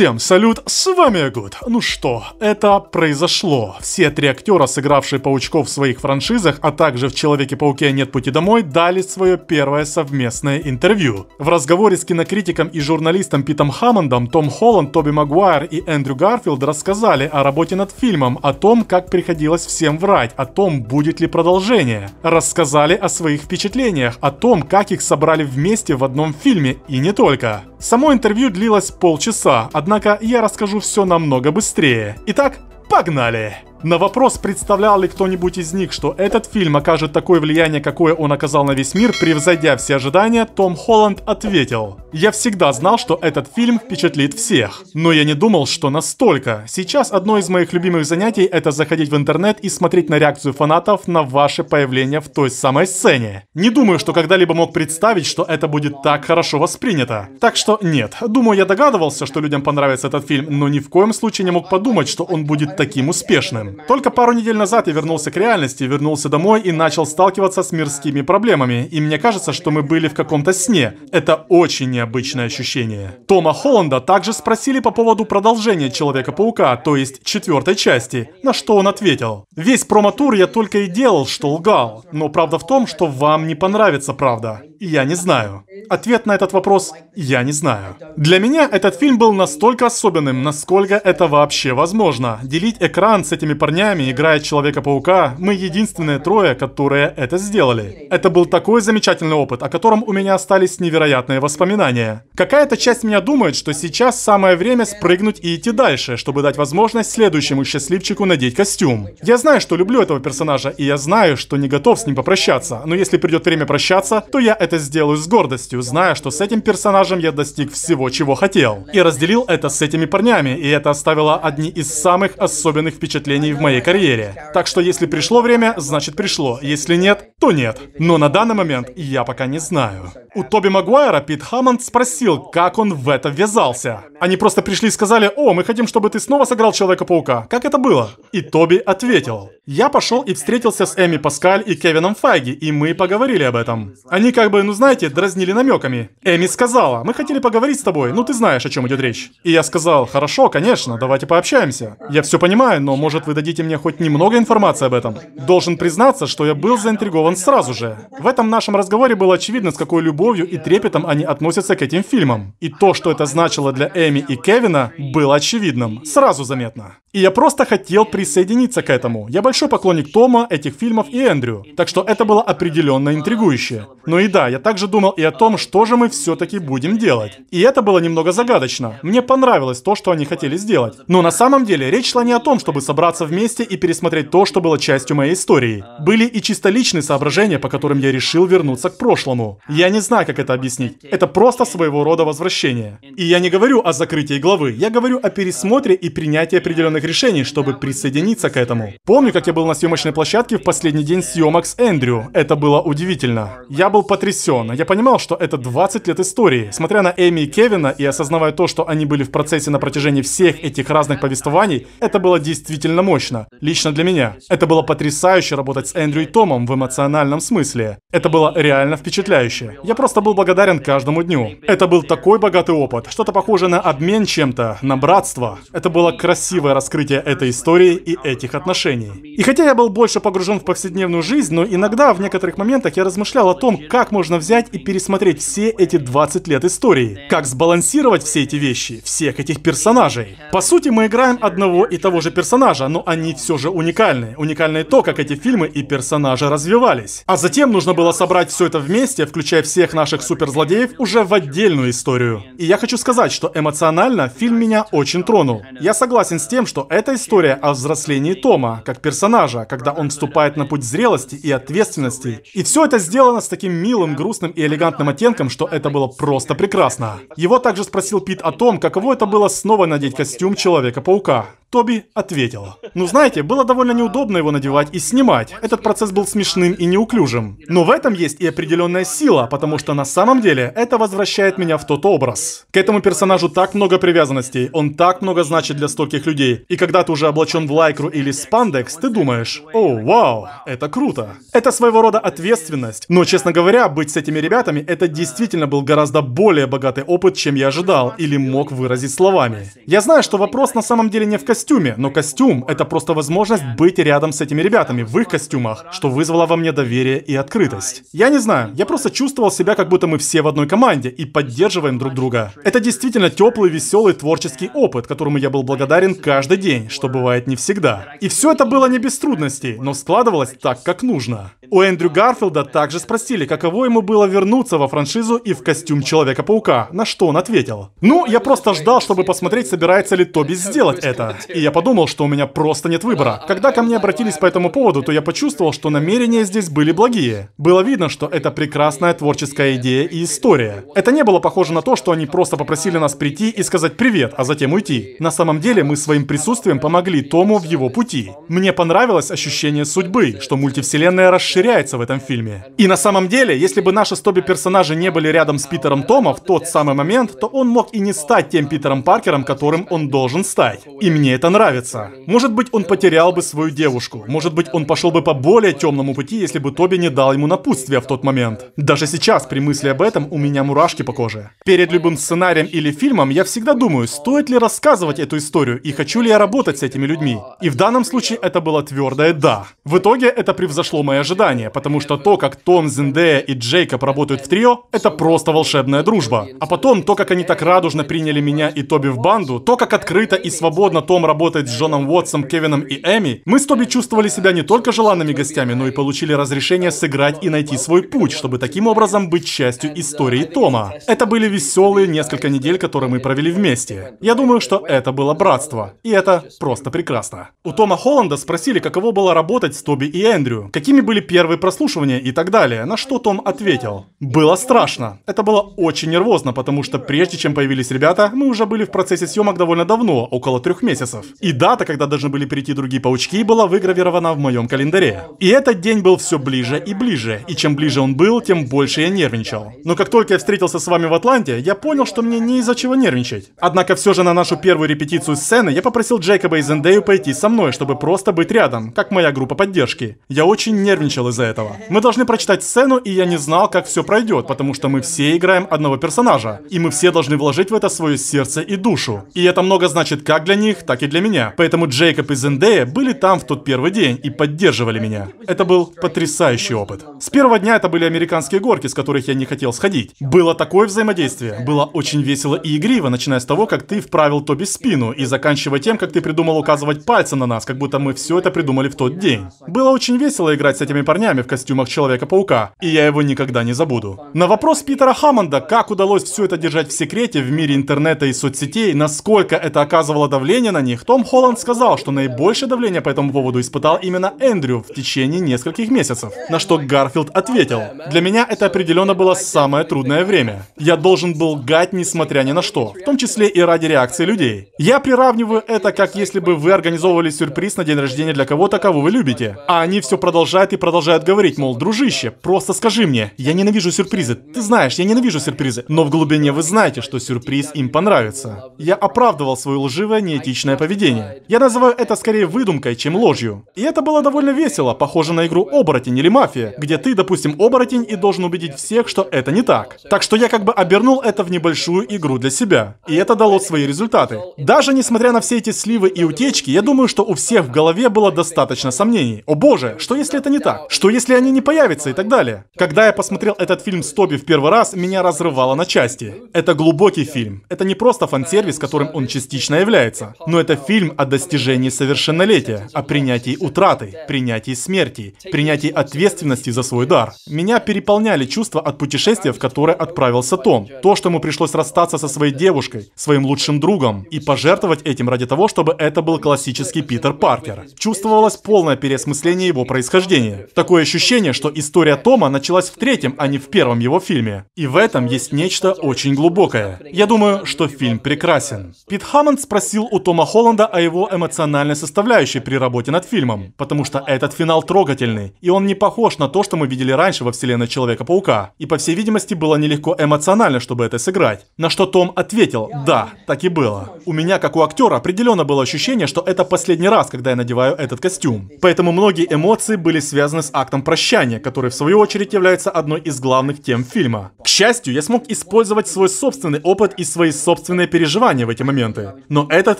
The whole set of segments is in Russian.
Всем салют, с вами Гуд. Ну что, это произошло. Все три актера, сыгравшие паучков в своих франшизах, а также в Человеке-пауке Нет пути домой, дали свое первое совместное интервью. В разговоре с кинокритиком и журналистом Питом Хаммондом Том Холланд, Тоби Магуайр и Эндрю Гарфилд рассказали о работе над фильмом, о том, как приходилось всем врать, о том, будет ли продолжение. Рассказали о своих впечатлениях, о том, как их собрали вместе в одном фильме и не только. Само интервью длилось полчаса, однако Однако я расскажу все намного быстрее. Итак, погнали! На вопрос, представлял ли кто-нибудь из них, что этот фильм окажет такое влияние, какое он оказал на весь мир, превзойдя все ожидания, Том Холланд ответил. «Я всегда знал, что этот фильм впечатлит всех. Но я не думал, что настолько. Сейчас одно из моих любимых занятий — это заходить в интернет и смотреть на реакцию фанатов на ваше появление в той самой сцене. Не думаю, что когда-либо мог представить, что это будет так хорошо воспринято. Так что нет. Думаю, я догадывался, что людям понравится этот фильм, но ни в коем случае не мог подумать, что он будет таким успешным. Только пару недель назад я вернулся к реальности, вернулся домой и начал сталкиваться с мирскими проблемами. И мне кажется, что мы были в каком-то сне. Это очень необычное ощущение. Тома Холланда также спросили по поводу продолжения Человека-паука, то есть четвертой части, на что он ответил. Весь промо-тур я только и делал, что лгал. Но правда в том, что вам не понравится правда. И я не знаю. Ответ на этот вопрос я не знаю. Для меня этот фильм был настолько особенным, насколько это вообще возможно. Делить экран с этими парнями, играя Человека-паука, мы единственные трое, которые это сделали. Это был такой замечательный опыт, о котором у меня остались невероятные воспоминания. Какая-то часть меня думает, что сейчас самое время спрыгнуть и идти дальше, чтобы дать возможность следующему счастливчику надеть костюм. Я знаю, что люблю этого персонажа, и я знаю, что не готов с ним попрощаться, но если придет время прощаться, то я это сделаю с гордостью, зная, что с этим персонажем скажем, я достиг всего, чего хотел. И разделил это с этими парнями, и это оставило одни из самых особенных впечатлений в моей карьере. Так что если пришло время, значит пришло. Если нет, то нет. Но на данный момент я пока не знаю. У Тоби Магуайра Пит Хаммонд спросил, как он в это ввязался. Они просто пришли и сказали, о, мы хотим, чтобы ты снова сыграл Человека-паука. Как это было? И Тоби ответил, я пошел и встретился с Эми Паскаль и Кевином Файги, и мы поговорили об этом. Они как бы, ну знаете, дразнили намеками. Эми сказал, сказала, мы хотели поговорить с тобой, ну ты знаешь, о чем идет речь. И я сказал, хорошо, конечно, давайте пообщаемся. Я все понимаю, но может вы дадите мне хоть немного информации об этом? Должен признаться, что я был заинтригован сразу же. В этом нашем разговоре было очевидно, с какой любовью и трепетом они относятся к этим фильмам. И то, что это значило для Эми и Кевина, было очевидным, сразу заметно. И я просто хотел присоединиться к этому. Я большой поклонник Тома, этих фильмов и Эндрю. Так что это было определенно интригующе. Но ну и да, я также думал и о том, что же мы все-таки будем делать. И это было немного загадочно. Мне понравилось то, что они хотели сделать. Но на самом деле речь шла не о том, чтобы собраться вместе и пересмотреть то, что было частью моей истории. Были и чисто личные соображения, по которым я решил вернуться к прошлому. Я не знаю, как это объяснить. Это просто своего рода возвращение. И я не говорю о закрытии главы, я говорю о пересмотре и принятии определенных сложных решений, чтобы присоединиться к этому. Помню, как я был на съемочной площадке в последний день съемок с Эндрю. Это было удивительно. Я был потрясен. Я понимал, что это 20 лет истории. Смотря на Эми и Кевина и осознавая то, что они были в процессе на протяжении всех этих разных повествований, это было действительно мощно. Лично для меня. Это было потрясающе работать с Эндрю и Томом в эмоциональном смысле. Это было реально впечатляюще. Я просто был благодарен каждому дню. Это был такой богатый опыт. Что-то похожее на обмен чем-то, на братство. Это было красивое раскрытие раскрытия этой истории и этих отношений. И хотя я был больше погружен в повседневную жизнь, но иногда в некоторых моментах я размышлял о том, как можно взять и пересмотреть все эти 20 лет истории, как сбалансировать все эти вещи, всех этих персонажей. По сути, мы играем одного и того же персонажа, но они все же уникальны. Уникальны то, как эти фильмы и персонажи развивались. А затем нужно было собрать все это вместе, включая всех наших суперзлодеев, уже в отдельную историю. И я хочу сказать, что эмоционально фильм меня очень тронул. Я согласен с тем, что что это история о взрослении Тома, как персонажа, когда он вступает на путь зрелости и ответственности. И все это сделано с таким милым, грустным и элегантным оттенком, что это было просто прекрасно. Его также спросил Пит о том, каково это было снова надеть костюм Человека-паука. Тоби ответил. Ну знаете, было довольно неудобно его надевать и снимать. Этот процесс был смешным и неуклюжим. Но в этом есть и определенная сила, потому что на самом деле это возвращает меня в тот образ. К этому персонажу так много привязанностей, он так много значит для стольких людей. И когда ты уже облачен в лайкру или спандекс, ты думаешь, о, вау, это круто. Это своего рода ответственность. Но, честно говоря, быть с этими ребятами, это действительно был гораздо более богатый опыт, чем я ожидал или мог выразить словами. Я знаю, что вопрос на самом деле не в костюме, но костюм — это просто возможность быть рядом с этими ребятами в их костюмах, что вызвало во мне доверие и открытость. Я не знаю, я просто чувствовал себя, как будто мы все в одной команде и поддерживаем друг друга. Это действительно теплый, веселый творческий опыт, которому я был благодарен каждый день, что бывает не всегда. И все это было не без трудностей, но складывалось так, как нужно. У Эндрю Гарфилда также спросили, каково ему было вернуться во франшизу и в костюм Человека-паука, на что он ответил. «Ну, я просто ждал, чтобы посмотреть, собирается ли Тоби сделать это. И я подумал, что у меня просто нет выбора. Когда ко мне обратились по этому поводу, то я почувствовал, что намерения здесь были благие. Было видно, что это прекрасная творческая идея и история. Это не было похоже на то, что они просто попросили нас прийти и сказать «привет», а затем уйти. На самом деле мы своим присутствием присутствием помогли Тому в его пути. Мне понравилось ощущение судьбы, что мультивселенная расширяется в этом фильме. И на самом деле, если бы наши с Тоби персонажи не были рядом с Питером Тома в тот самый момент, то он мог и не стать тем Питером Паркером, которым он должен стать. И мне это нравится. Может быть, он потерял бы свою девушку. Может быть, он пошел бы по более темному пути, если бы Тоби не дал ему напутствие в тот момент. Даже сейчас, при мысли об этом, у меня мурашки по коже. Перед любым сценарием или фильмом я всегда думаю, стоит ли рассказывать эту историю и хочу ли я работать с этими людьми. И в данном случае это было твердое «да». В итоге это превзошло мои ожидания, потому что то, как Том, Зендея и Джейкоб работают в трио, это просто волшебная дружба. А потом, то, как они так радужно приняли меня и Тоби в банду, то, как открыто и свободно Том работает с Джоном Уотсом, Кевином и Эми, мы с Тоби чувствовали себя не только желанными гостями, но и получили разрешение сыграть и найти свой путь, чтобы таким образом быть частью истории Тома. Это были веселые несколько недель, которые мы провели вместе. Я думаю, что это было братство. И это просто прекрасно. У Тома Холланда спросили, каково было работать с Тоби и Эндрю, какими были первые прослушивания и так далее, на что Том ответил. Было страшно. Это было очень нервозно, потому что прежде чем появились ребята, мы уже были в процессе съемок довольно давно, около трех месяцев. И дата, когда должны были перейти другие паучки, была выгравирована в моем календаре. И этот день был все ближе и ближе, и чем ближе он был, тем больше я нервничал. Но как только я встретился с вами в Атланте, я понял, что мне не из-за чего нервничать. Однако все же на нашу первую репетицию сцены я попросил попросил Джейкоба и Зендею пойти со мной, чтобы просто быть рядом, как моя группа поддержки. Я очень нервничал из-за этого. Мы должны прочитать сцену, и я не знал, как все пройдет, потому что мы все играем одного персонажа, и мы все должны вложить в это свое сердце и душу. И это много значит как для них, так и для меня. Поэтому Джейкоб и Зендея были там в тот первый день и поддерживали меня. Это был потрясающий опыт. С первого дня это были американские горки, с которых я не хотел сходить. Было такое взаимодействие, было очень весело и игриво, начиная с того, как ты вправил Тоби спину и заканчивая тем, как ты придумал указывать пальцем на нас, как будто мы все это придумали в тот день. Было очень весело играть с этими парнями в костюмах Человека-паука, и я его никогда не забуду. На вопрос Питера Хаммонда, как удалось все это держать в секрете в мире интернета и соцсетей, насколько это оказывало давление на них, Том Холланд сказал, что наибольшее давление по этому поводу испытал именно Эндрю в течение нескольких месяцев. На что Гарфилд ответил, «Для меня это определенно было самое трудное время. Я должен был гать, несмотря ни на что, в том числе и ради реакции людей. Я приравниваю это это как если бы вы организовывали сюрприз на день рождения для кого-то, кого вы любите. А они все продолжают и продолжают говорить, мол, дружище, просто скажи мне, я ненавижу сюрпризы. Ты знаешь, я ненавижу сюрпризы. Но в глубине вы знаете, что сюрприз им понравится. Я оправдывал свое лживое, неэтичное поведение. Я называю это скорее выдумкой, чем ложью. И это было довольно весело, похоже на игру «Оборотень» или «Мафия», где ты, допустим, оборотень и должен убедить всех, что это не так. Так что я как бы обернул это в небольшую игру для себя. И это дало свои результаты. Даже несмотря на все эти сливы и утечки, я думаю, что у всех в голове было достаточно сомнений. О боже, что если это не так? Что если они не появятся и так далее? Когда я посмотрел этот фильм с Тоби в первый раз, меня разрывало на части. Это глубокий фильм. Это не просто фан-сервис, которым он частично является. Но это фильм о достижении совершеннолетия, о принятии утраты, принятии смерти, принятии ответственности за свой дар. Меня переполняли чувства от путешествия, в которое отправился Том. То, что ему пришлось расстаться со своей девушкой, своим лучшим другом и пожертвовать этим ради того, чтобы это был классический Питер Паркер. Чувствовалось полное переосмысление его происхождения. Такое ощущение, что история Тома началась в третьем, а не в первом его фильме. И в этом есть нечто очень глубокое. Я думаю, что фильм прекрасен. Пит Хаммонд спросил у Тома Холланда о его эмоциональной составляющей при работе над фильмом, потому что этот финал трогательный, и он не похож на то, что мы видели раньше во вселенной Человека-паука. И по всей видимости, было нелегко эмоционально, чтобы это сыграть. На что Том ответил, да, так и было. У меня, как у актера, определенно сезона было ощущение, что это последний раз, когда я надеваю этот костюм. Поэтому многие эмоции были связаны с актом прощания, который в свою очередь является одной из главных тем фильма. К счастью, я смог использовать свой собственный опыт и свои собственные переживания в эти моменты. Но этот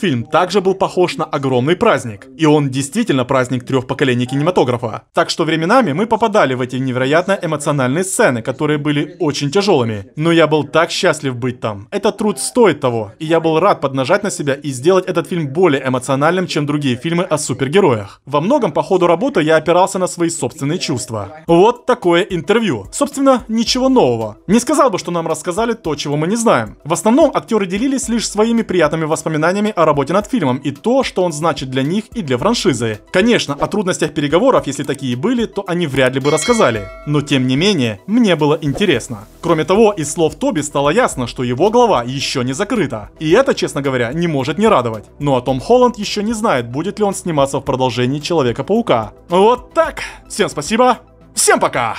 фильм также был похож на огромный праздник. И он действительно праздник трех поколений кинематографа. Так что временами мы попадали в эти невероятно эмоциональные сцены, которые были очень тяжелыми. Но я был так счастлив быть там. Этот труд стоит того, и я был рад поднажать на себя и сделать этот фильм более эмоциональным, чем другие фильмы о супергероях. Во многом по ходу работы я опирался на свои собственные чувства. Вот такое интервью. Собственно, ничего нового. Не сказал бы, что нам рассказали то, чего мы не знаем. В основном актеры делились лишь своими приятными воспоминаниями о работе над фильмом и то, что он значит для них и для франшизы. Конечно, о трудностях переговоров, если такие были, то они вряд ли бы рассказали. Но тем не менее, мне было интересно. Кроме того, из слов Тоби стало ясно, что его глава еще не закрыта. И это, честно говоря, не может не радовать. Ну а Том Холланд еще не знает, будет ли он сниматься в продолжении Человека-паука. Вот так. Всем спасибо. Всем пока!